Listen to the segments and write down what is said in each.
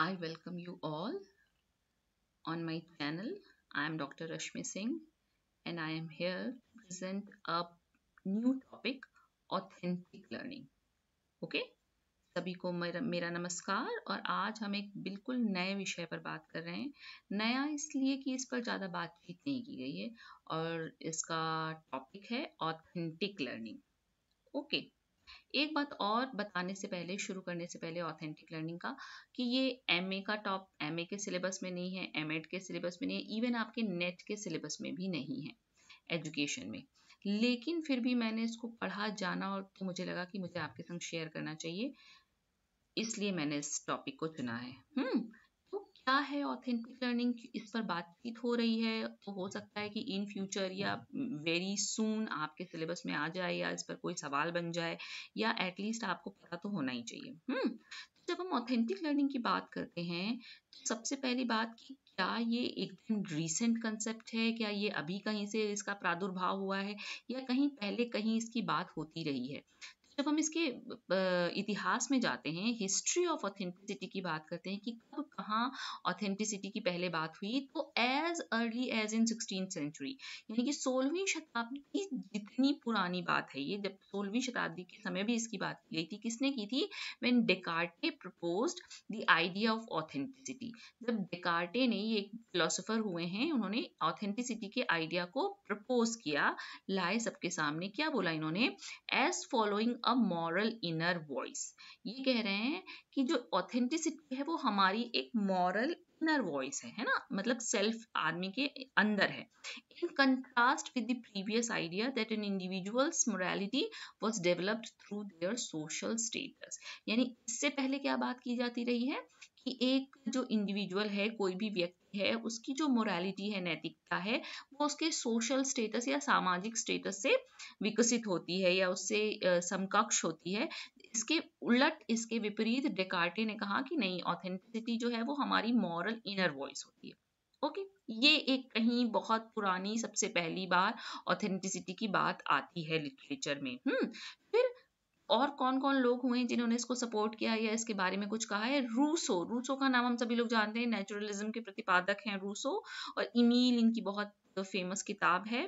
I welcome you all on my channel. I am Dr. Rashmi Singh and I am here to present a new topic authentic learning. Okay? सभी को मेरा, मेरा नमस्कार और आज हम एक बिल्कुल नए विषय पर बात कर रहे हैं नया इसलिए कि इस पर ज़्यादा बातचीत नहीं की गई है और इसका टॉपिक है ऑथेंटिक लर्निंग ओके okay. एक बात और बताने से पहले शुरू करने से पहले ऑथेंटिक लर्निंग का कि ये एमए का टॉप एमए के सिलेबस में नहीं है एम के सिलेबस में नहीं है इवन आपके नेट के सिलेबस में भी नहीं है एजुकेशन में लेकिन फिर भी मैंने इसको पढ़ा जाना और तो मुझे लगा कि मुझे आपके संग शेयर करना चाहिए इसलिए मैंने इस टॉपिक को चुना है हम्म क्या है ऑथेंटिक लर्निंग इस पर बातचीत हो रही है तो हो सकता है कि इन फ्यूचर या वेरी सून आपके सिलेबस में आ जाए या इस पर कोई सवाल बन जाए या एटलीस्ट आपको पता तो होना ही चाहिए हम्म तो जब हम ऑथेंटिक लर्निंग की बात करते हैं तो सबसे पहली बात की क्या ये एकदम रिसेंट कंसेप्ट है क्या ये अभी कहीं से इसका प्रादुर्भाव हुआ है या कहीं पहले कहीं इसकी बात होती रही है जब हम इसके इतिहास में जाते हैं हिस्ट्री ऑफ ऑथेंटिसिटी की बात करते हैं कि कब कहाँ ऑथेंटिसिटी की पहले बात हुई तो as early as in sixteen century यानी कि सोलहवीं शताब्दी जितनी पुरानी बात है ये जब सोलहवीं शताब्दी के समय भी इसकी बात की गई थी किसने की थी when Descartes propose the idea of authenticity जब डेकार्टे ने ये एक फिलोसोफर हुए हैं उन्होंने ऑथेंटिसिटी के आइडिया को प्रपोज किया लाए सबके सामने क्या बोला इन्होंने as following a moral inner voice ये कह रहे हैं कि जो ऑथेंटिसिटी है वो हमारी एक मॉरल इनर वॉइस है है ना मतलब सेल्फ आदमी के अंदर है in contrast with the previous idea that an individual's morality was developed through their social status यानी इससे पहले क्या बात की जाती रही है कि एक जो इंडिविजुअल है कोई भी व्यक्ति है उसकी जो मोरालिटी है नैतिकता है वो उसके सोशल स्टेटस या सामाजिक स्टेटस से विकसित होती है या उससे समकक्ष होती है इसके उलट इसके विपरीत डेकार्टे ने कहा कि नहीं ऑथेंटिसिटी जो है वो हमारी मॉरल इनर वॉइस होती है ओके okay? ये एक कहीं बहुत पुरानी सबसे पहली बार ऑथेंटिसिटी की बात आती है लिटरेचर में हम्म और कौन कौन लोग हुए जिन्होंने इसको सपोर्ट किया या इसके बारे में कुछ कहा है रूसो रूसो का नाम हम सभी लोग जानते हैं नेचुरलिज्म के प्रतिपादक हैं रूसो और इमील इनकी बहुत फेमस किताब है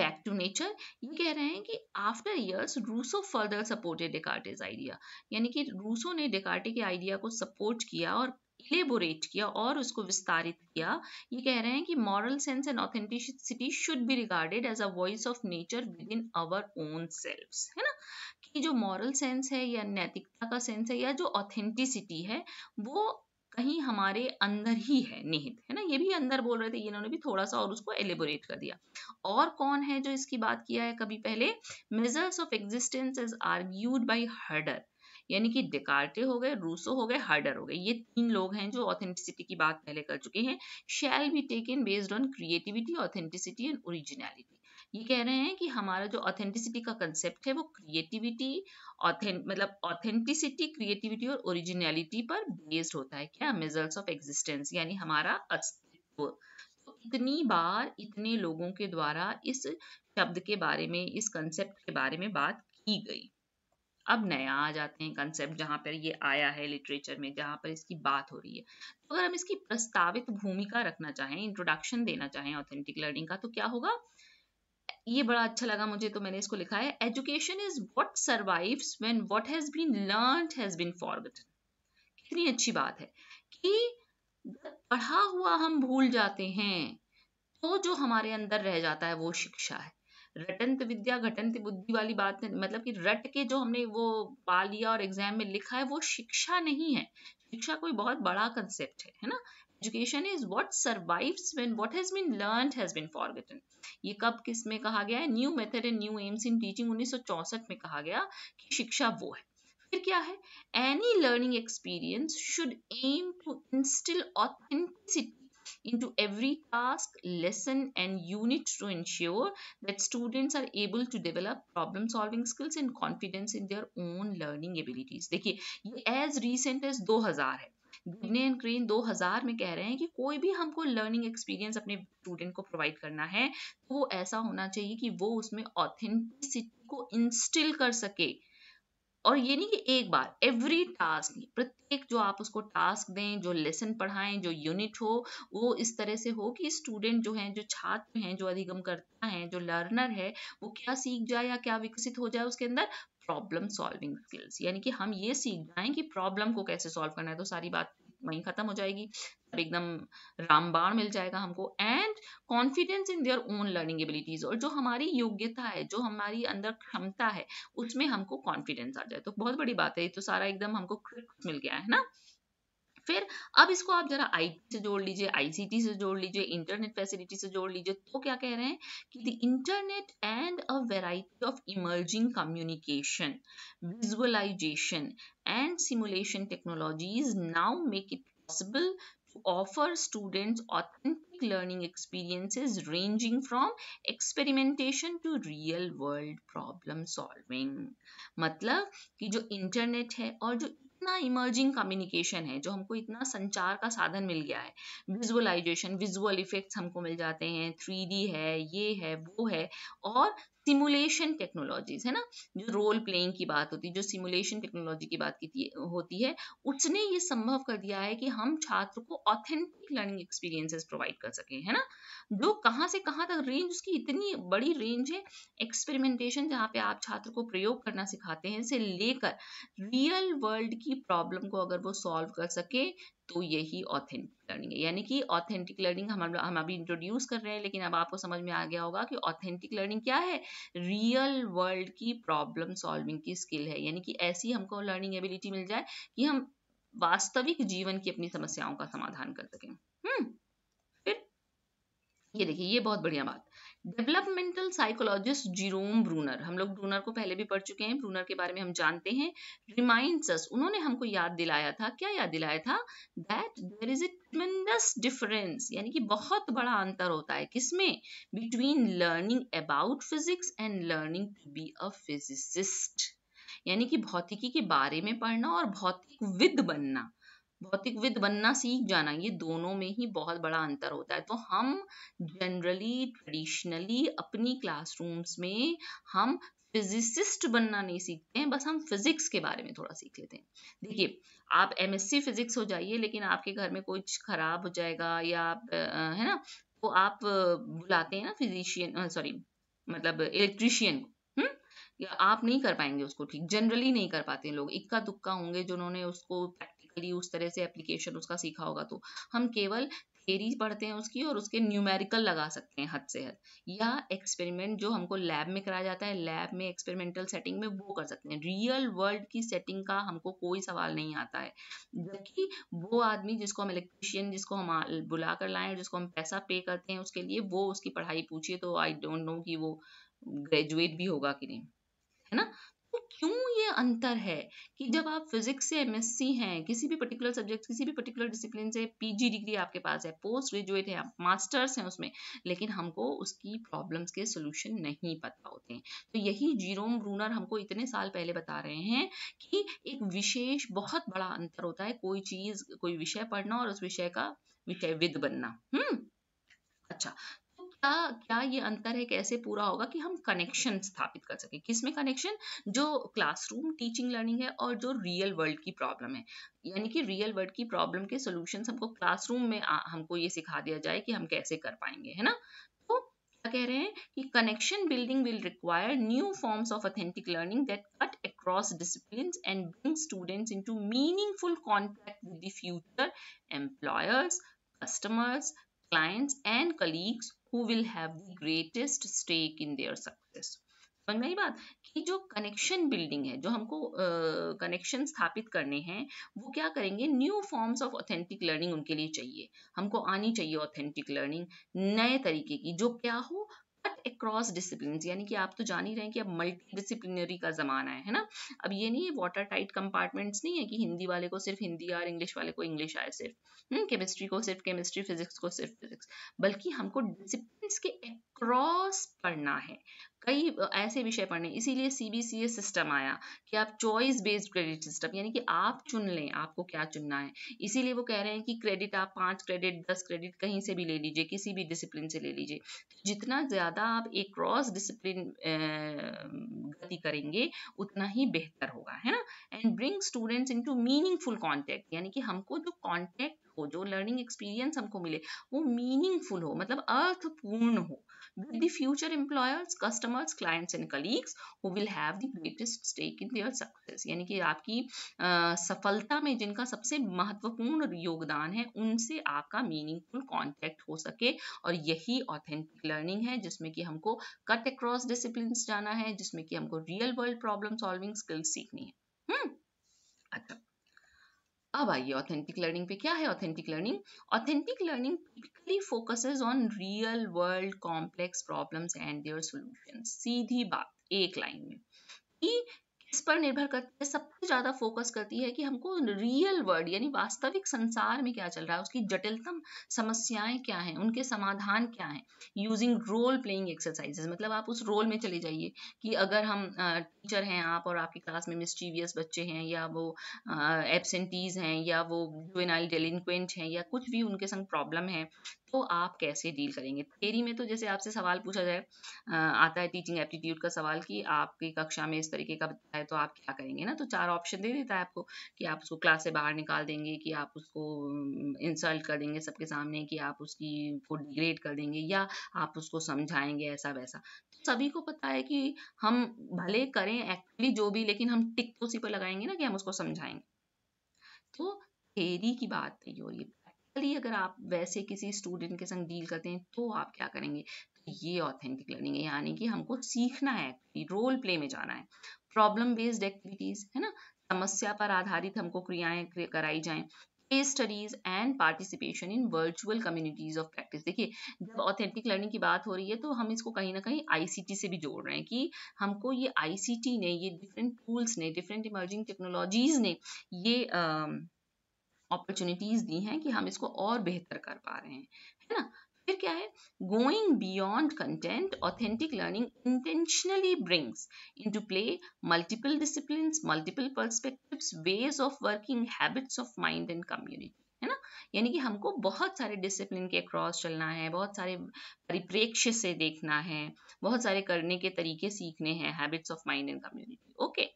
बैक टू नेचर ये कह रहे हैं कि after years Rousseau further supported Descartes' idea यानी कि रूसो ने डिकार्टे के आइडिया को सपोर्ट किया और इलेबोरेट किया और उसको विस्तारित किया ये कह रहे हैं कि moral sense and authenticity should be regarded as a voice of nature within our own self है ना कि जो मॉरल सेंस है या नैतिकता का सेंस है या जो ऑथेंटिसिटी है वो कहीं हमारे अंदर ही है निहित है ना ये भी अंदर बोल रहे थे इन्होंने भी थोड़ा सा और उसको एलिबोरेट कर दिया और कौन है जो इसकी बात किया है कभी पहले measures of existence is argued by Herder यानी कि डिकार्टे हो गए रूसो हो गए हार्डर हो गए ये तीन लोग हैं जो ऑथेंटिसिटी की बात पहले कर चुके हैं shall be taken based on creativity authenticity and originality ये कह रहे हैं कि हमारा जो ऑथेंटिसिटी का कंसेप्ट है वो क्रिएटिविटी ऑथेंट मतलब ऑथेंटिसिटी क्रिएटिविटी और ओरिजिनलिटी पर बेस्ड होता है क्या मिजल्स ऑफ एग्जिस्टेंस यानी हमारा अस्तित्व तो इतनी बार इतने लोगों के द्वारा इस शब्द के बारे में इस कंसेप्ट के बारे में बात की गई अब नया आ जाते हैं कंसेप्ट जहाँ पर ये आया है लिटरेचर में जहाँ पर इसकी बात हो रही है तो अगर हम इसकी प्रस्तावित भूमिका रखना चाहें इंट्रोडक्शन देना चाहें ऑथेंटिक लर्निंग का तो क्या होगा ये बड़ा अच्छा लगा मुझे तो मैंने इसको लिखा है education is what survives when what has been learn has been forgotten कितनी अच्छी बात है कि पढ़ा हुआ हम भूल जाते हैं तो जो हमारे अंदर रह जाता है वो शिक्षा है रटंत विद्या घटंत बुद्धि वाली बात है मतलब कि रट के जो हमने वो पा लिया और एग्जाम में लिखा है वो शिक्षा नहीं है शिक्षा कोई बहुत बड़ा कंसेप्ट है है ना education is what survives when what has been learn has been forgotten ये कब किस में कहा गया है new method and new aims in teaching उन्नीस में कहा गया कि शिक्षा वो है फिर क्या है any learning experience should aim to instill authenticity into every task, lesson, and unit to ensure that students are able to develop problem solving skills and confidence in their own learning abilities. dekhiye ye as recent as 2000 hai Greene and Crean 2000 में कह रहे हैं कि कोई भी हमको learning experience अपने student को प्रोवाइड करना है तो वो ऐसा होना चाहिए कि वो उसमें ऑथेंटिसिटी को इंस्टिल कर सके और ये नहीं कि एक बार एवरी टास्क प्रत्येक जो आप उसको टास्क दें जो लेसन पढ़ाएं जो यूनिट हो वो इस तरह से हो कि स्टूडेंट जो हैं जो छात्र हैं जो अधिगम करता है जो लर्नर है वो क्या सीख जाए या क्या विकसित हो जाए उसके अंदर प्रॉब्लम सॉल्विंग स्किल्स यानी कि हम ये सीख जाएं कि प्रॉब्लम को कैसे सॉल्व करना है तो सारी बात वहीं खत्म हो जाएगी एकदम रामबाण मिल जाएगा हमको and confidence in their own learning abilities और जो हमारी योग्यता है जो हमारी अंदर क्षमता है उसमें हमको कॉन्फिडेंस आ जाए तो बहुत बड़ी बात है ये तो सारा एकदम हमको क्रिक्स मिल गया है ना फिर अब इसको आप जरा आई से जोड़ लीजिए आईसीटी से जोड़ लीजिए इंटरनेट फैसिलिटी से जोड़ लीजिए तो क्या कह रहे हैं कि the internet and a variety of emerging communication visualisation and simulation technologies now make it possible to offer students authentic learning experiences ranging from experimentation to real world problem solving मतलब कि जो इंटरनेट है और जो इतना emerging communication है जो हमको इतना संचार का साधन मिल गया है विजुअलाइजेशन विजुअल इफेक्ट्स हमको मिल जाते हैं थ्री है ये है वो है और सिमुलेशन टेक्नोलॉजीज है ना जो रोल प्लेइंग की बात होती है जो सिमुलेशन टेक्नोलॉजी की बात की थी, होती है उसने ये संभव कर दिया है कि हम छात्र को ऑथेंटिक लर्निंग एक्सपीरियंसेस प्रोवाइड कर सकें है ना जो कहाँ से कहाँ तक रेंज उसकी इतनी बड़ी रेंज है एक्सपेरिमेंटेशन जहाँ पे आप छात्र को प्रयोग करना सिखाते हैं से लेकर रियल वर्ल्ड की प्रॉब्लम को अगर वो सॉल्व कर सके तो यही ऑथेंटिक लर्निंग है यानी कि ऑथेंटिक लर्निंग हम हम अभी इंट्रोड्यूस कर रहे हैं लेकिन अब आपको समझ में आ गया होगा कि ऑथेंटिक लर्निंग क्या है रियल वर्ल्ड की प्रॉब्लम सॉल्विंग की स्किल है यानी कि ऐसी हमको लर्निंग एबिलिटी मिल जाए कि हम वास्तविक जीवन की अपनी समस्याओं का समाधान कर सकें हम्म फिर ये देखिए ये बहुत बढ़िया बात डेवलपमेंटल साइकोलॉजिस्ट जीरोम ब्रूनर हम लोग ब्रूनर को पहले भी पढ़ चुके हैं ब्रूनर के बारे में हम जानते हैं रिमाइंडस उन्होंने हमको याद दिलाया था क्या याद दिलाया था that there is a tremendous difference यानी कि बहुत बड़ा अंतर होता है किसमें between learning about physics and learning to be a physicist यानी कि भौतिकी के बारे में पढ़ना और भौतिक विद बनना भौतिकविद बनना सीख जाना ये दोनों में ही बहुत बड़ा अंतर होता है तो हम जनरली ट्रेडिशनली अपनी क्लासरूम्स में हम फिजिसिस्ट बनना नहीं सीखते हैं बस हम फिजिक्स के बारे में थोड़ा सीख लेते हैं देखिए आप एमएससी फिजिक्स हो जाइए लेकिन आपके घर में कुछ खराब हो जाएगा या आप है ना तो आप बुलाते हैं ना फिजिशियन सॉरी मतलब इलेक्ट्रिशियन को हम्म, आप नहीं कर पाएंगे उसको ठीक जनरली नहीं कर पाते लोग इक्का दुक्का होंगे जिन्होंने उसको प्रैक्टिकली उस तरह से एप्लीकेशन उसका सीखा होगा तो हम केवल थेरी पढ़ते हैं उसकी और उसके न्यूमेरिकल लगा सकते हैं हद से हद या एक्सपेरिमेंट जो हमको लैब में कराया जाता है लैब में एक्सपेरिमेंटल सेटिंग में वो कर सकते हैं रियल वर्ल्ड की सेटिंग का हमको कोई सवाल नहीं आता है जबकि वो आदमी जिसको हम इलेक्ट्रिशियन जिसको हम बुला कर लाएँ जिसको हम पैसा पे करते हैं उसके लिए वो उसकी पढ़ाई पूछिए तो आई डोंट नो कि वो ग्रेजुएट भी होगा कि नहीं है ना क्यों ये अंतर है कि हम्म। जब आप फिजिक्स से एमएससी हैं किसी भी पर्टिकुलर सब्जेक्ट किसी भी पर्टिकुलर डिसिप्लिन से पीजी डिग्री आपके पास है पोस्ट ग्रेजुएट है आप मास्टर्स हैं उसमें लेकिन हमको उसकी प्रॉब्लम्स के सोल्यूशन नहीं पता होते हैं तो यही जीरोम ब्रूनर हमको इतने साल पहले बता रहे हैं कि एक विशेष बहुत बड़ा अंतर होता है कोई चीज कोई विषय पढ़ना और उस विषय का विषय विद बनना हम्म अच्छा क्या क्या ये अंतर है कैसे पूरा होगा कि हम कनेक्शन स्थापित कर सकें किस में कनेक्शन जो क्लासरूम टीचिंग लर्निंग है और जो रियल वर्ल्ड की प्रॉब्लम है यानी कि रियल वर्ल्ड की प्रॉब्लम के सोल्यूशन हमको क्लासरूम में आ, हमको ये सिखा दिया जाए कि हम कैसे कर पाएंगे है ना तो क्या कह रहे हैं कि connection building will require new forms of authentic learning that cut across discipline and bring students in meaningful contact with the future employers, clients and colleagues who will have the greatest stake in their success समझ में बात कि जो connection building है जो हमको connection uh, स्थापित करने हैं वो क्या करेंगे new forms of authentic learning उनके लिए चाहिए हमको आनी चाहिए ऑथेंटिक लर्निंग नए तरीके की जो क्या हो अक्रॉस डिसिप्लिन यानी कि आप तो जान ही रहे हैं कि अब मल्टी डिसिप्लिनरी का ज़माना है है ना अब ये नहीं है वाटर टाइट कंपार्टमेंट्स नहीं है कि हिंदी वाले को सिर्फ हिंदी और इंग्लिश वाले को इंग्लिश आए सिर्फ केमिस्ट्री हम्म, को सिर्फ केमिस्ट्री फिजिक्स को सिर्फ फिजिक्स बल्कि हमको डिसिप्लिन के अक्रॉस पढ़ना है कई ऐसे विषय पढ़ने इसीलिए ए सिस्टम आया कि आप चॉइस बेस्ड क्रेडिट सिस्टम यानी कि आप चुन लें आपको क्या चुनना है इसीलिए वो कह रहे हैं कि क्रेडिट आप पाँच क्रेडिट दस क्रेडिट कहीं से भी ले लीजिए किसी भी डिसिप्लिन से ले लीजिए तो जितना ज़्यादा आप एक क्रॉस डिसिप्लिन गति करेंगे उतना ही बेहतर होगा है ना and bring students to meaningful contact यानी कि हमको जो कॉन्टैक्ट हो जो लर्निंग एक्सपीरियंस हमको मिले वो मीनिंगफुल हो मतलब अर्थपूर्ण हो with the future employers customers clients and colleagues who will have the greatest stake in their success यानी कि आपकी आ, सफलता में जिनका सबसे महत्वपूर्ण योगदान है उनसे आपका मीनिंगफुल कॉन्टैक्ट हो सके और यही ऑथेंटिक लर्निंग है जिसमें कि हमको कट अक्रॉस डिसिप्लिन जाना है जिसमें कि हमको real world problem solving skills सीखनी है हम्म अच्छा अब आइए ऑथेंटिक लर्निंग पे क्या है authentic learning authentic learning typically focuses on real world complex problems and their solutions सीधी बात एक लाइन में कि इस पर निर्भर करती है सबसे ज्यादा फोकस करती है कि हमको रियल वर्ल्ड यानी वास्तविक संसार में क्या चल रहा है उसकी जटिलतम समस्याएं क्या हैं उनके समाधान क्या हैं यूजिंग रोल प्लेइंग एक्सरसाइजेस मतलब आप उस रोल में चले जाइए कि अगर हम टीचर हैं आप और आपकी क्लास में मिस्चीवियस बच्चे हैं या वो एबसेंटीज हैं या वो जुवेनाइल डेलिंक्वेंट हैं या कुछ भी उनके संग प्रॉब्लम है तो आप कैसे डील करेंगे थेरी में तो जैसे आपसे सवाल पूछा जाए आता है टीचिंग एप्टीट्यूड का सवाल कि आपकी कक्षा में इस तरीके का बताए तो आप क्या करेंगे ना तो चार ऑप्शन दे देता है आपको कि आप उसको क्लास से बाहर निकाल देंगे कि आप उसको इंसल्ट कर देंगे सबके सामने कि आप उसकी को डिग्रेड कर देंगे या आप उसको समझाएंगे ऐसा वैसा तो सभी को पता है कि हम भले करें एक्चुअली जो भी लेकिन हम टिक तो उसी पर लगाएंगे ना कि हम उसको समझाएंगे तो थेरी की बात नहीं हो रही है सिंपली अगर आप वैसे किसी स्टूडेंट के संग डील करते हैं तो आप क्या करेंगे तो ये ऑथेंटिक लर्निंग है यानी कि हमको सीखना है रोल प्ले में जाना है प्रॉब्लम बेस्ड एक्टिविटीज है ना समस्या पर आधारित हमको क्रियाएं कराई जाएं case studies and participation in virtual communities of practice देखिए जब ऑथेंटिक लर्निंग की बात हो रही है तो हम इसको कहीं ना कहीं आईसीटी से भी जोड़ रहे हैं कि हमको ये आईसीटी ने ये डिफरेंट टूल्स ने डिफरेंट इमर्जिंग टेक्नोलॉजीज ने ये uh, अपॉर्चुनिटीज दी हैं कि हम इसको और बेहतर कर पा रहे हैं है ना फिर क्या है going beyond content authentic learning intentionally brings into play multiple discipline multiple perspective ways of working habits of mind and community है ना यानी कि हमको बहुत सारे डिसिप्लिन के अक्रॉस चलना है बहुत सारे परिप्रेक्ष्य से देखना है बहुत सारे करने के तरीके सीखने हैं habits of mind and community okay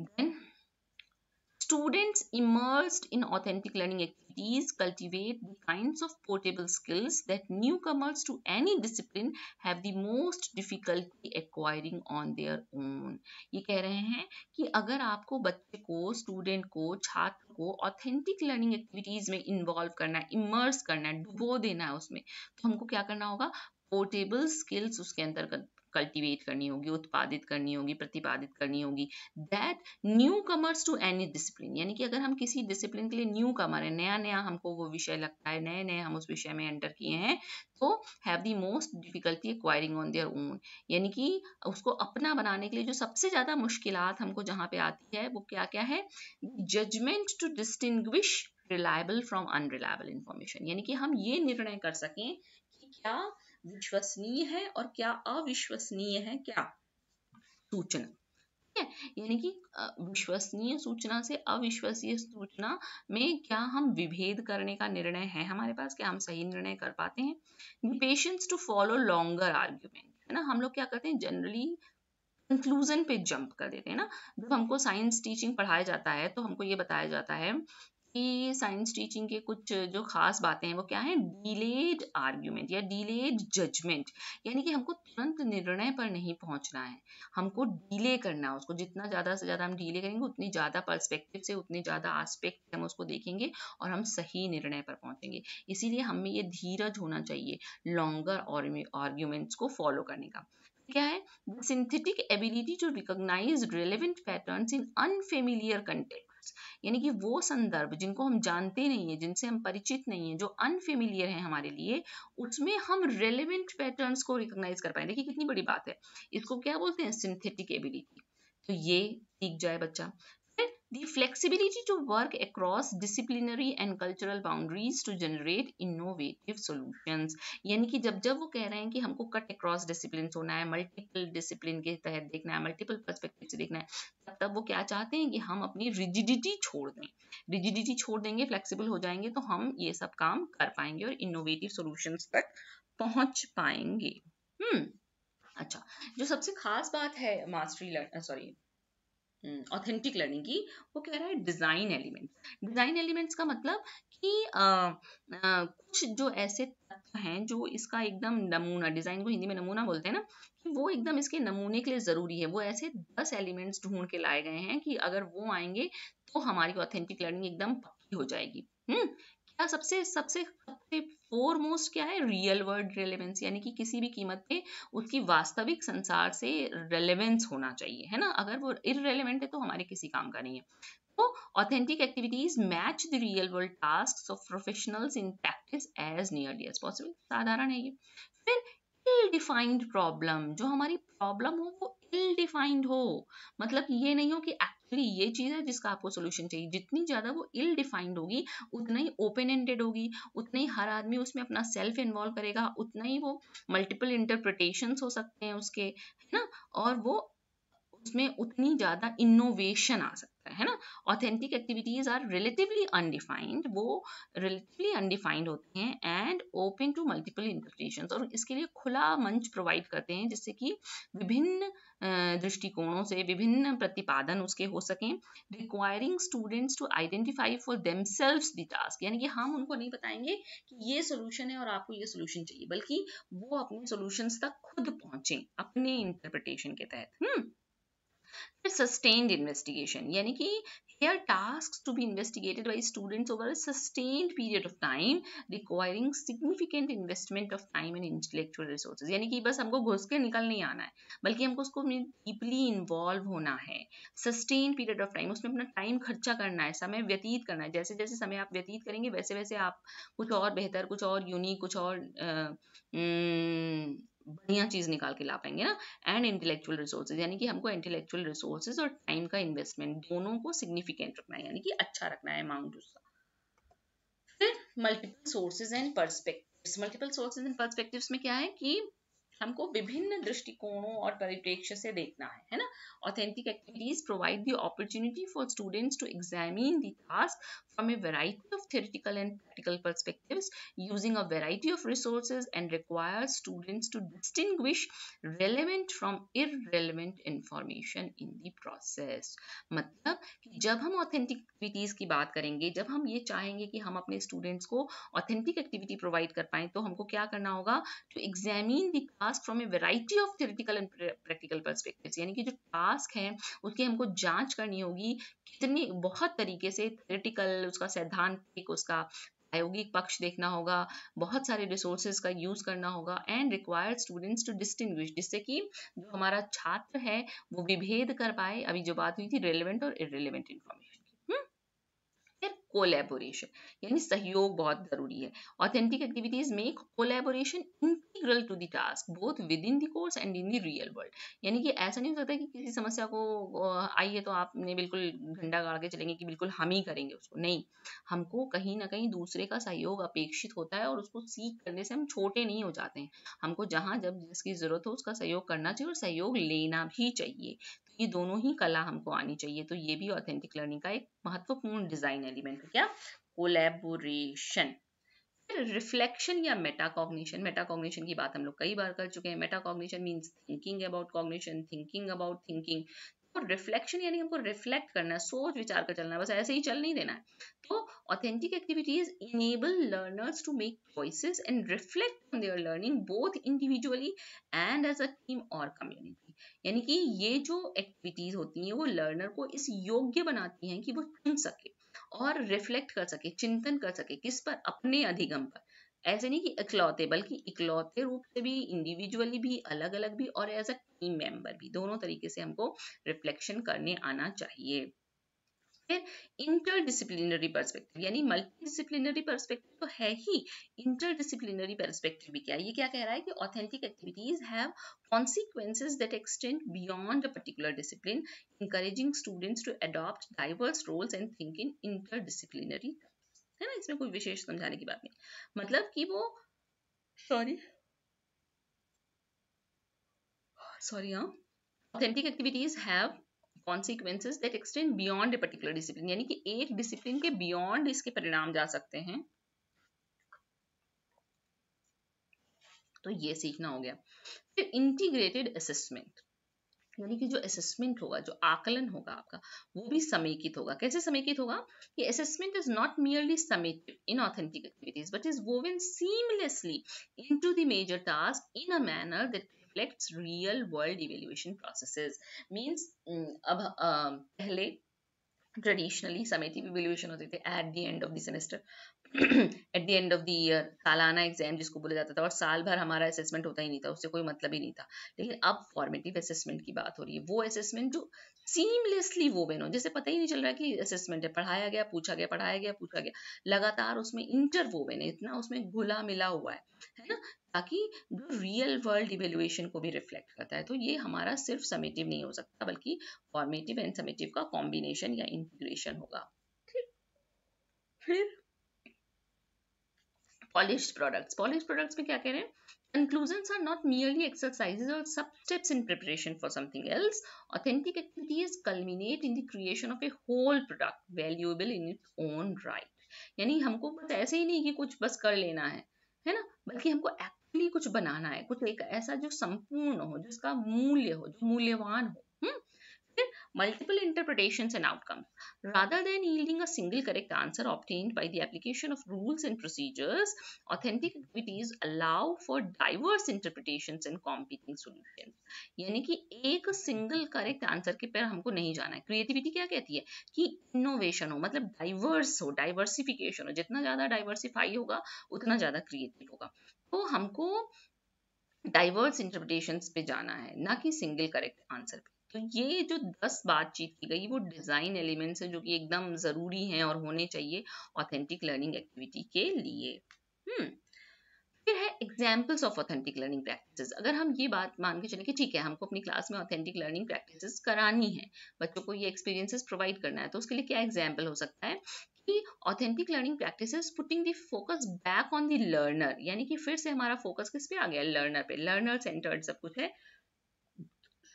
then Students immersed in authentic learning activities cultivate the kinds of portable skills that newcomers to any discipline have the most difficulty acquiring on their own. ye keh rahe hain ki agar aapko bacche ko student ko chhatra ko authentic learning activities mein involve karna immerse karna करना है डुबो देना है उसमें तो हमको क्या करना होगा पोर्टेबल स्किल्स उसके कल्टीवेट करनी होगी उत्पादित करनी होगी प्रतिपादित करनी होगी that newcomers to any discipline यानी कि अगर हम किसी डिसिप्लिन के लिए न्यू कमर है नया नया हमको वो विषय लगता है नए नए हम उस विषय में एंटर किए हैं तो have the most difficulty acquiring on their own यानी कि उसको अपना बनाने के लिए जो सबसे ज़्यादा मुश्किल हमको जहाँ पे आती है वो क्या क्या है judgement to distinguish reliable from unreliable information यानी कि हम ये निर्णय कर सकें कि क्या विश्वसनीय है और क्या अविश्वसनीय है क्या सूचना यानी कि विश्वसनीय सूचना से अविश्वसनीय सूचना में क्या हम विभेद करने का निर्णय है हमारे पास क्या हम सही निर्णय कर पाते हैं patience to follow longer argument है ना हम लोग क्या करते हैं जनरली कंक्लूजन पे जंप कर देते हैं ना जब हमको साइंस टीचिंग पढ़ाया जाता है तो हमको ये बताया जाता है कि साइंस टीचिंग के कुछ जो खास बातें हैं वो क्या है डिलेड आर्ग्यूमेंट या डिलेड जजमेंट यानी कि हमको तुरंत निर्णय पर नहीं पहुंचना है हमको डिले करना है उसको जितना ज़्यादा से ज़्यादा हम डिले करेंगे उतनी ज़्यादा पर्सपेक्टिव से उतने ज़्यादा आस्पेक्ट हम उसको देखेंगे और हम सही निर्णय पर पहुंचेंगे इसीलिए हमें ये धीरज होना चाहिए लॉन्गर आर्ग्यूमेंट्स को फॉलो करने का क्या है synthetic ability to recognise relevant patterns in unfamiliar content contact यानी कि वो संदर्भ जिनको हम जानते नहीं है जिनसे हम परिचित नहीं है जो अनफेमिलियर है हमारे लिए उसमें हम रेलिवेंट पैटर्न को रिकोगनाइज कर पाए देखिए कितनी बड़ी बात है इसको क्या बोलते हैं सिंथेटिक एबिलिटी तो ये सीख जाए बच्चा the flexibility to work across disciplinary and cultural boundaries to generate innovative solutions यानी कि जब जब वो कह रहे हैं कि हमको कट अक्रॉस डिसिप्लिन होना है मल्टीपल डिसिप्लिन के तहत देखना है मल्टीपल पर्सपेक्टिव से देखना है तब तब वो क्या चाहते हैं कि हम अपनी रिजिडिटी छोड़ दें रिजिडिटी छोड़ देंगे फ्लेक्सिबल हो जाएंगे तो हम ये सब काम कर पाएंगे और इनोवेटिव सोल्यूशंस तक पहुंच पाएंगे हम्म अच्छा जो सबसे खास बात है मास्टरी सॉरी ऑथेंटिक हम्म, लर्निंग की वो कह रहा है डिज़ाइन एलिमेंट्स डिज़ाइन एलिमेंट्स का मतलब कि आ, आ, कुछ जो ऐसे तत्व हैं जो इसका एकदम नमूना डिज़ाइन को हिंदी में नमूना बोलते हैं ना कि वो एकदम इसके नमूने के लिए ज़रूरी है वो ऐसे दस एलिमेंट्स ढूंढ के लाए गए हैं कि अगर वो आएंगे तो हमारी ऑथेंटिक लर्निंग एकदम पक्की हो जाएगी हम्म या सबसे सबसे सबसे फोर मोस्ट क्या है रियल वर्ल्ड रेलेवेंस यानी कि किसी भी कीमत पे उसकी वास्तविक संसार से रेलेवेंस होना चाहिए है ना अगर वो इरेलीवेंट है तो हमारे किसी काम का नहीं है तो authentic activities match the real world task of professionals in practice as nearly as possible साधारण है ये फिर इल डिफाइंड प्रॉब्लम जो हमारी प्रॉब्लम हो वो इल डिफाइंड हो मतलब ये नहीं हो कि फिर ये चीज़ है जिसका आपको सोल्यूशन चाहिए जितनी ज़्यादा वो इल डिफाइंड होगी उतना ही ओपन एंडेड होगी उतना ही हर आदमी उसमें अपना सेल्फ इन्वॉल्व करेगा उतना ही वो मल्टीपल इंटरप्रिटेशन हो सकते हैं उसके है ना और वो उसमें उतनी ज़्यादा इनोवेशन आ सकता है ना authentic activities are relatively undefined वो रिलेटिवली अनडिफाइंड होते हैं and open to multiple interpretation और इसके लिए खुला मंच प्रोवाइड करते हैं जिससे कि विभिन्न दृष्टिकोणों से विभिन्न प्रतिपादन उसके हो सकें requiring students to identify for them the task यानी कि हम उनको नहीं बताएंगे कि ये सोल्यूशन है और आपको ये सोल्यूशन चाहिए बल्कि वो अपने सोल्यूशन तक खुद पहुंचे अपने इंटरप्रिटेशन के तहत हम्म फिर सस्टेन्ड इन्वेस्टिगेशन यानी कि here task to be investigated by students over a sustained period of time requiring significant investment of time and intellectual resources यानी कि बस हमको घुस के निकल नहीं आना है बल्कि हमको उसको डीपली इन्वॉल्व होना है सस्टेन पीरियड ऑफ टाइम उसमें अपना टाइम खर्चा करना है समय व्यतीत करना है जैसे जैसे समय आप व्यतीत करेंगे वैसे वैसे आप कुछ और बेहतर कुछ और यूनिक कुछ और आ, न, हम्म, बढ़िया चीज निकाल के ला पाएंगे ना एंड इंटेलेक्चुअल रिसोर्सेज यानी कि हमको इंटेलेक्चुअल रिसोर्सेज और टाइम का इन्वेस्टमेंट दोनों को सिग्निफिकेंट रखना है यानी कि अच्छा रखना है अमाउंट उसका फिर multiple sources and perspectives multiple sources and perspectives में क्या है कि हमको विभिन्न दृष्टिकोणों और परिप्रेक्ष्य से देखना है है ना authentic activities provide the opportunity for students to examine the task from a variety of theoretical and practical perspectives using a variety of resources and requires students to distinguish relevant from irrelevant information in the process मतलब कि जब हम authentic activities की बात करेंगे जब हम ये चाहेंगे कि हम अपने स्टूडेंट्स को ऑथेंटिक एक्टिविटी प्रोवाइड कर पाए तो हमको क्या करना होगा to examine the task from a variety of theoretical and practical perspective यानी कि जो टास्क है उसकी हमको जांच करनी होगी कितनी बहुत तरीके से थ्योरेटिकल उसका सैद्धांतिक उसका प्रायोगिक पक्ष देखना होगा बहुत सारे रिसोर्सेज का यूज करना होगा and required students to distinguish जिससे कि जो हमारा छात्र है वो विभेद कर पाए अभी जो बात हुई थी रेलिवेंट और इरेलीवेंट इन्फॉर्मेशन कोलेबोरेशन यानी सहयोग बहुत जरूरी है authentic activities make collaboration integral to the task both within the course and in the real world यानी कि ऐसा नहीं हो सकता कि किसी समस्या को आई है तो आपने बिल्कुल घंटा गाड़ के चलेंगे कि बिल्कुल हम ही करेंगे उसको नहीं हमको कहीं ना कहीं दूसरे का सहयोग अपेक्षित होता है और उसको सीख करने से हम छोटे नहीं हो जाते हैं हमको जहाँ जब जिसकी जरूरत हो उसका सहयोग करना चाहिए और सहयोग लेना भी चाहिए ये दोनों ही कला हमको आनी चाहिए तो ये भी ऑथेंटिक लर्निंग का एक महत्वपूर्ण डिजाइन एलिमेंट हो गया कोलेबोरेशन फिर रिफ्लेक्शन या मेटाकॉग्निशन मेटाकॉग्निशन की बात हम लोग कई बार कर चुके हैं metacognition means thinking about cognition thinking about thinking reflection यानी हमको रिफ्लेक्ट करना है सोच विचार कर चलना है बस ऐसे ही चल नहीं देना है तो authentic activities enable learners to make choices and reflect on their learning both individually and as a team और कम्युनिटी जाएगी यानी कि ये जो एक्टिविटीज होती हैं वो लर्नर को इस योग्य बनाती हैं कि वो चुन सके और रिफ्लेक्ट कर सके चिंतन कर सके किस पर अपने अधिगम पर ऐसे नहीं कि इकलौते बल्कि इकलौते रूप से भी इंडिविजुअली भी अलग अलग भी और एज अ टीम मेंबर भी दोनों तरीके से हमको रिफ्लेक्शन करने आना चाहिए फिर इंटरडिसिप्लिनरी पर्सपेक्टिव यानी मल्टीडिसिप्लिनरी पर्सपेक्टिव तो है ही इंटरडिसिप्लिनरी पर्सपेक्टिव भी क्या ये क्या कह रहा है कि authentic activities have consequences that extend beyond a particular discipline encouraging students to adopt diverse roles and think in inter है ना इसमें कोई विशेष समझाने की बात नहीं मतलब कि वो sorry sorry authentic activities have consequences that extend beyond a particular discipline यानी कि एक डिसिप्लिन के बियॉन्ड इसके परिणाम जा सकते हैं तो ये सीखना हो गया फिर इंटीग्रेटेड असेसमेंट यानी कि जो असेसमेंट होगा जो आकलन होगा आपका वो भी समेकित होगा कैसे समेकित होगा कि assessment is not merely summative in authentic activities but is woven seamlessly into the major task in a manner that reflects real world evaluation processes means mm, अब um, पहले ट्रेडिशनली समेटिव इवेल्युएशन होते थे at the end of the semester at the end of the year सालाना exam जिसको बोला जाता था और साल भर हमारा असेसमेंट होता ही नहीं था उससे कोई मतलब ही नहीं था लेकिन अब फॉर्मेटिव असेसमेंट की बात हो रही है वो असेसमेंट जो सीमलेसली वो बेनो जैसे पता ही नहीं चल रहा कि असेसमेंट है पढ़ाया गया पूछा गया पढ़ाया गया पूछा गया लगातार उसमें इंटर वो बेन है इतना उसमें घुला मिला हुआ है है ना ताकि रियल वर्ल्ड इवेल्युएशन को भी रिफ्लेक्ट करता है तो ये हमारा सिर्फ समेटिव नहीं हो सकता बल्कि फॉर्मेटिव एंड समेटिव का कॉम्बिनेशन या इंटीग्रेशन होगा ठीक फिर पॉलिश प्रोडक्ट्स पॉलिश प्रोडक्ट्स में क्या कह रहे हैं Conclusions are not merely exercises or sub-steps in preparation for something else. Authentic activities culminate in the creation of a whole product, valuable in its own right. यानी हमको बस ऐसे ही नहीं कि कुछ बस कर लेना है है ना बल्कि हमको लिए कुछ बनाना है कुछ एक ऐसा जो संपूर्ण हो जिसका मूल्य हो जो मूल्यवान हो हम्म? फिर multiple interpretation and outcome rather than yielding a single correct answer obtained by the application of rules and procedures authentic activities allow for diverse interpretation and competing solution यानी कि एक सिंगल करेक्ट आंसर के पैर हमको नहीं जाना है creativity क्या कहती है कि इनोवेशन हो मतलब डाइवर्स हो डाइवर्सिफिकेशन हो जितना ज्यादा डाइवर्सिफाई होगा उतना ज्यादा क्रिएटिव होगा तो हमको डाइवर्स इंटरप्रिटेशन पे जाना है ना कि सिंगल करेक्ट आंसर पे तो ये जो दस बातचीत की गई वो डिज़ाइन एलिमेंट्स हैं जो कि एकदम ज़रूरी हैं और होने चाहिए ऑथेंटिक लर्निंग एक्टिविटी के लिए हम्म फिर है examples of authentic learning practices अगर हम ये बात मान के चलें कि ठीक है हमको अपनी क्लास में ऑथेंटिक लर्निंग प्रैक्टिसेस करानी है बच्चों को ये एक्सपीरियंसेस प्रोवाइड करना है तो उसके लिए क्या एग्जाम्पल हो सकता है authentic learning practice putting the focus back on the learner यानी कि फिर से हमारा फोकस किस पे आ गया लर्नर पे लर्नर सेंटर्ड सब कुछ है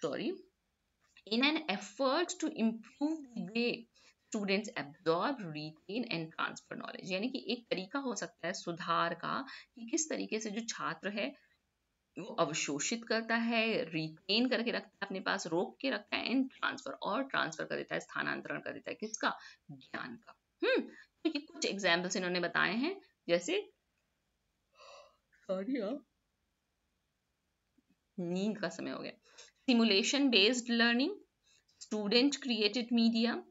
sorry in an effort to improve way students absorb retain and transfer knowledge यानी कि एक तरीका हो सकता है सुधार का कि किस तरीके से जो छात्र है वो अवशोषित करता है रिटेन करके रखता है अपने पास रोक के रखता है एंड ट्रांसफर और ट्रांसफर कर देता है स्थानांतरण कर देता है किसका ज्ञान का हम्म तो ये कुछ एग्जाम्पल्स इन्होंने बताए हैं जैसे सॉरी हाँ। नींद का समय हो गया simulation based learning student created media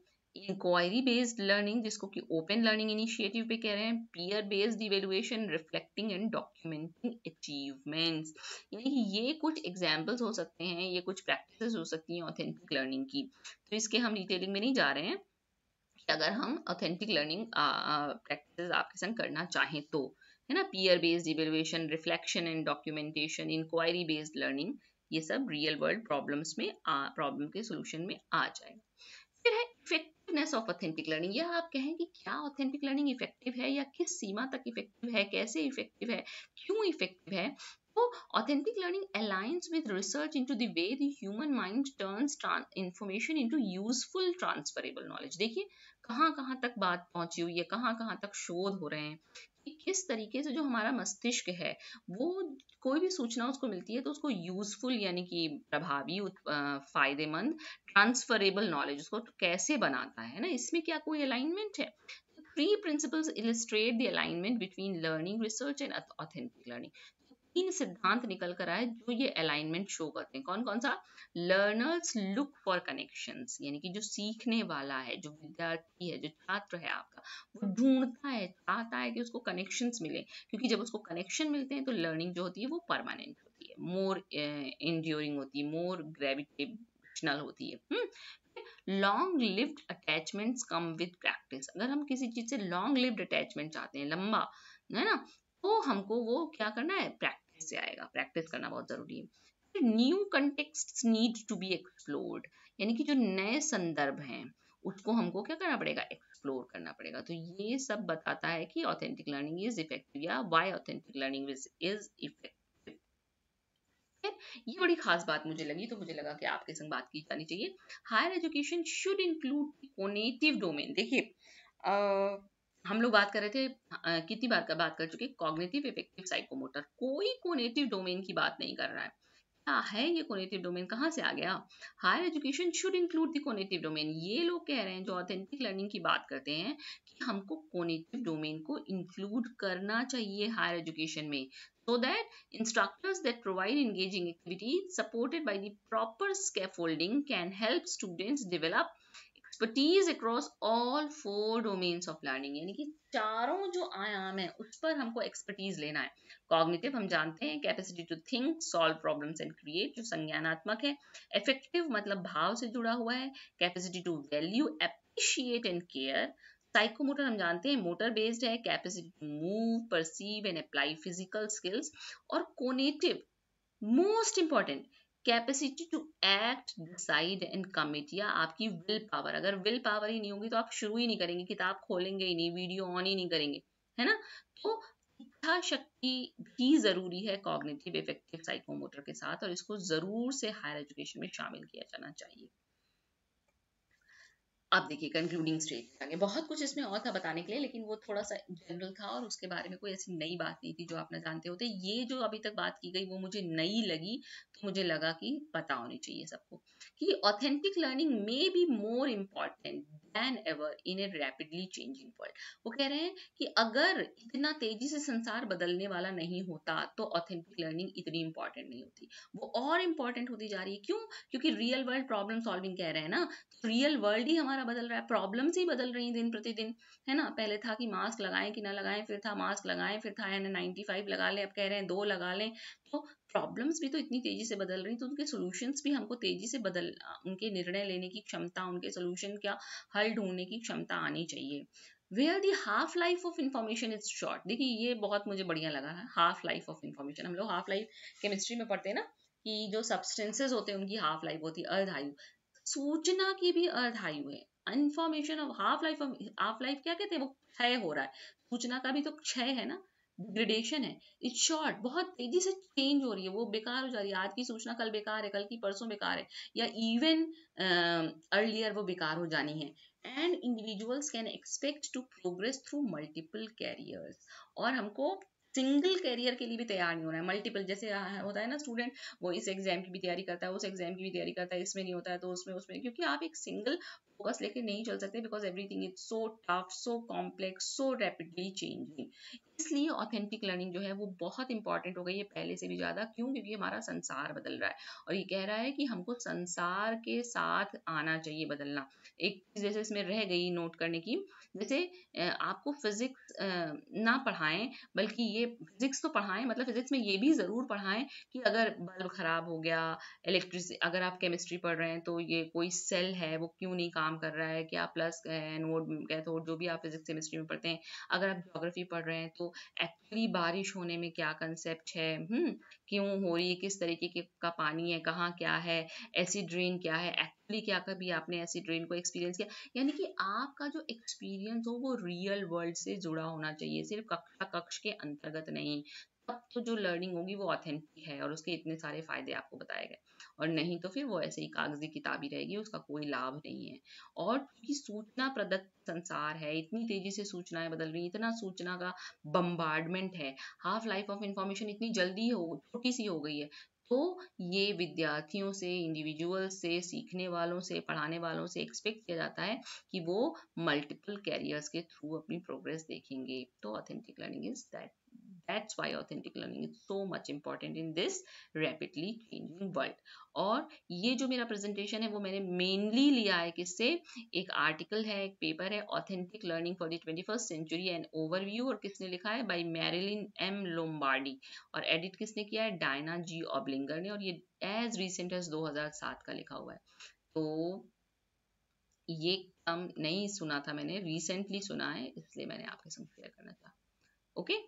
inquiry based learning जिसको कि ओपन लर्निंग इनिशिएटिव पे कह रहे हैं peer based evaluation reflecting and documenting achievements यानी कि ये कुछ एग्जाम्पल्स हो सकते हैं ये कुछ प्रैक्टिसेस हो सकती हैं ऑथेंटिक लर्निंग की तो इसके हम डिटेलिंग में नहीं जा रहे हैं अगर हम ऑथेंटिक लर्निंग प्रैक्टिस आपके संग करना चाहें तो है ना peer based evaluation reflection and documentation inquiry based learning ये सब रियल वर्ल्ड प्रॉब्लम्स में प्रॉब्लम के सोल्यूशन में आ जाएगा फिर है इफेक्टिवनेस ऑफ ऑथेंटिक लर्निंग यह आप कहें कि क्या ऑथेंटिक लर्निंग इफेक्टिव है या किस सीमा तक इफेक्टिव है कैसे इफेक्टिव है क्यों इफेक्टिव है तो authentic learning aligns with research into the way the human mind turns information into useful transferable knowledge देखिए कहाँ कहाँ तक बात पहुंची हुई है कहाँ कहाँ तक शोध हो रहे हैं कि किस तरीके से जो हमारा मस्तिष्क है वो कोई भी सूचना उसको मिलती है तो उसको यूजफुल यानी कि प्रभावी फायदेमंद ट्रांसफरेबल नॉलेज उसको तो कैसे बनाता है ना इसमें क्या कोई अलाइनमेंट है three principles illustrate the alignment between learning research and authentic learning तीन सिद्धांत निकल कर आए जो ये अलाइनमेंट शो करते हैं कौन कौन सा लर्नर्स लुक फॉर कनेक्शन यानी कि जो सीखने वाला है जो विद्यार्थी है जो छात्र है आपका वो ढूंढता है चाहता है कि उसको कनेक्शन मिले क्योंकि जब उसको कनेक्शन मिलते हैं तो लर्निंग जो होती है वो परमानेंट होती है मोर इंड्योरिंग uh, होती है मोर ग्रेविटेशनल होती है long lived attachments come with practice अगर हम किसी चीज से लॉन्ग लिव्ड अटैचमेंट चाहते हैं लंबा है ना तो हमको वो क्या करना है प्रैक्टिस से आएगा प्रैक्टिस करना बहुत जरूरी है new context need to be explored यानी कि जो नए संदर्भ हैं उसको हमको क्या करना पड़ेगा एक्सप्लोर करना पड़ेगा तो ये सब बताता है कि ऑथेंटिक लर्निंग इज इफेक्टिव या why authentic learning is effective ये बड़ी खास बात मुझे लगी तो मुझे लगा कि आपके संग बात की जानी चाहिए higher education should include conative domain देखिए हम लोग बात कर रहे थे कितनी बार का बात कर चुके कॉग्नेटिव इफेक्टिव साइकोमोटर कोई कोनेटिव डोमेन की बात नहीं कर रहा है क्या है ये कोनेटिव डोमेन कहाँ से आ गया higher education should include the conative domain ये लोग कह रहे हैं जो ऑथेंटिक लर्निंग की बात करते हैं कि हमको कोनेटिव डोमेन को इंक्लूड करना चाहिए हायर एजुकेशन में so that instructors that provide engaging activities supported by the proper scaffolding can help students develop expertise across all four domains of learning यानी कि चारों जो आयाम है उस पर हमको एक्सपर्टीज लेना है कॉग्निटिव हम जानते हैं capacity to think solve problems and create जो संज्ञानात्मक है इफेक्टिव मतलब भाव से जुड़ा हुआ है capacity to value appreciate and care psychomotor हम जानते हैं मोटर बेस्ड है capacity to move perceive and apply physical skills और conative most important capacity to act decide and commit या आपकी विल पावर अगर विल पावर ही नहीं होगी तो आप शुरू ही नहीं करेंगे किताब खोलेंगे ही नहीं वीडियो ऑन ही नहीं करेंगे है ना तो इच्छा शक्ति भी जरूरी है कॉग्निटिव इफेक्टिव साइकोमोटर के साथ और इसको जरूर से हायर एजुकेशन में शामिल किया जाना चाहिए आप देखिए कंक्लूडिंग स्टेज बहुत कुछ इसमें और था बताने के लिए लेकिन वो थोड़ा सा जनरल था और उसके बारे में कोई ऐसी नई बात नहीं थी जो आप ना जानते होते ये जो अभी तक बात की गई वो मुझे नई लगी तो मुझे लगा कि पता होनी चाहिए सबको कि authentic learning may be more important than ever in a rapidly changing world. वो कह रहे हैं कि अगर इतना तेजी से संसार बदलने वाला नहीं होता तो ऑथेंटिक लर्निंग इतनी इंपॉर्टेंट नहीं होती वो और इम्पॉर्टेंट होती जा रही है क्यों क्योंकि रियल वर्ल्ड प्रॉब्लम सॉल्विंग कह रहे हैं ना तो रियल वर्ल्ड ही हमारा बदल रहा है प्रॉब्लम्स ही बदल रही हैं दिन प्रतिदिन है ना पहले था कि मास्क लगाएं कि ना लगाएं फिर था मास्क लगाएं फिर था एन नाइन्टी फाइव लगा लें अब कह रहे हैं दो लगा लें तो प्रॉब्लम्स भी तो इतनी तेजी से बदल रही तो उनके सोल्यूशंस भी हमको तेजी से बदल उनके निर्णय लेने की क्षमता उनके सोल्यूशन का हल ढूंढने की क्षमता आनी चाहिए where the half life of information is short देखिए ये बहुत मुझे बढ़िया लगा है हाफ लाइफ ऑफ इन्फॉर्मेशन हम लोग हाफ लाइफ केमिस्ट्री में पढ़ते हैं ना कि जो सब्सटेंसेज होते हैं उनकी हाफ लाइफ होती है अर्धायु सूचना की भी अर्धायु है information of half life of half life क्या कहते हैं वो क्षय हो रहा है सूचना का भी तो क्षय है ना डिग्रेडेशन है इट शॉर्ट बहुत तेजी से चेंज हो रही है वो बेकार हो जा रही है आज की सूचना कल बेकार है कल की परसों बेकार है या इवन अर्लियर uh, वो बेकार हो जानी है and individuals can expect to progress through multiple careers और हमको सिंगल कैरियर के लिए भी तैयार नहीं होना है मल्टीपल जैसे होता है ना स्टूडेंट वो इस एग्जाम की भी तैयारी करता है उस एग्जाम की भी तैयारी करता है इसमें नहीं होता है तो उसमें उसमें क्योंकि आप एक सिंगल फोकस लेके नहीं चल सकते because everything is so tough so complex so rapidly changing इसलिए ऑथेंटिक लर्निंग जो है वो बहुत इंपॉर्टेंट हो गई है पहले से भी ज़्यादा क्यों क्योंकि हमारा संसार बदल रहा है और ये कह रहा है कि हमको संसार के साथ आना चाहिए बदलना एक चीज़ जैसे इसमें रह गई नोट करने की जैसे आपको फिजिक्स ना पढ़ाएं बल्कि ये फिजिक्स तो पढ़ाएं मतलब फिजिक्स में ये भी ज़रूर पढ़ाएं कि अगर बल्ब ख़राब हो गया इलेक्ट्रिस अगर आप केमिस्ट्री पढ़ रहे हैं तो ये कोई सेल है वो क्यों नहीं काम कर रहा है क्या प्लस एनोड कैथोड जो भी आप फिजिक्स केमिस्ट्री में पढ़ते हैं अगर आप जोग्राफी पढ़ रहे हैं तो एक्चुअली बारिश होने में क्या कंसेप्ट है हुँ? हम्म, क्यों हो रही है किस तरीके के का पानी है कहाँ क्या है एसिड ड्रेन क्या है एक्चुअली क्या कभी आपने एसिड ड्रेन को एक्सपीरियंस किया यानी कि आपका जो एक्सपीरियंस हो वो रियल वर्ल्ड से जुड़ा होना चाहिए सिर्फ कक्षा कक्ष के अंतर्गत नहीं तब तो जो लर्निंग होगी वो ऑथेंटिक है और उसके इतने सारे फायदे आपको बताए गए और नहीं तो फिर वो ऐसे ही कागजी किताबी रहेगी उसका कोई लाभ नहीं है और क्योंकि सूचना प्रदत्त संसार है इतनी तेजी से सूचनाएं बदल रही इतना सूचना का बम्बार्डमेंट है हाफ लाइफ ऑफ इंफॉर्मेशन इतनी जल्दी हो छोटी सी हो गई है तो ये विद्यार्थियों से इंडिविजुअल से सीखने वालों से पढ़ाने वालों से एक्सपेक्ट किया जाता है कि वो मल्टीपल कैरियर्स के थ्रू अपनी प्रोग्रेस देखेंगे तो authentic learning is that That's why authentic learning is so much important in this rapidly changing world. और ये जो मेरा प्रेजेंटेशन है वो मैंने मेनली लिया है किससे एक आर्टिकल है एक पेपर है authentic learning for the twenty first century and overview और किसने लिखा है बाई मैरिलिन एम लोम्बार्डी और एडिट किसने किया है डायना जी ऑबलिंगर ने और ये एज रिसेंट एज 2007 का लिखा हुआ है तो ये कम नहीं सुना था मैंने रिसेंटली सुना है इसलिए मैंने आपके संग शेयर करना था ओके okay?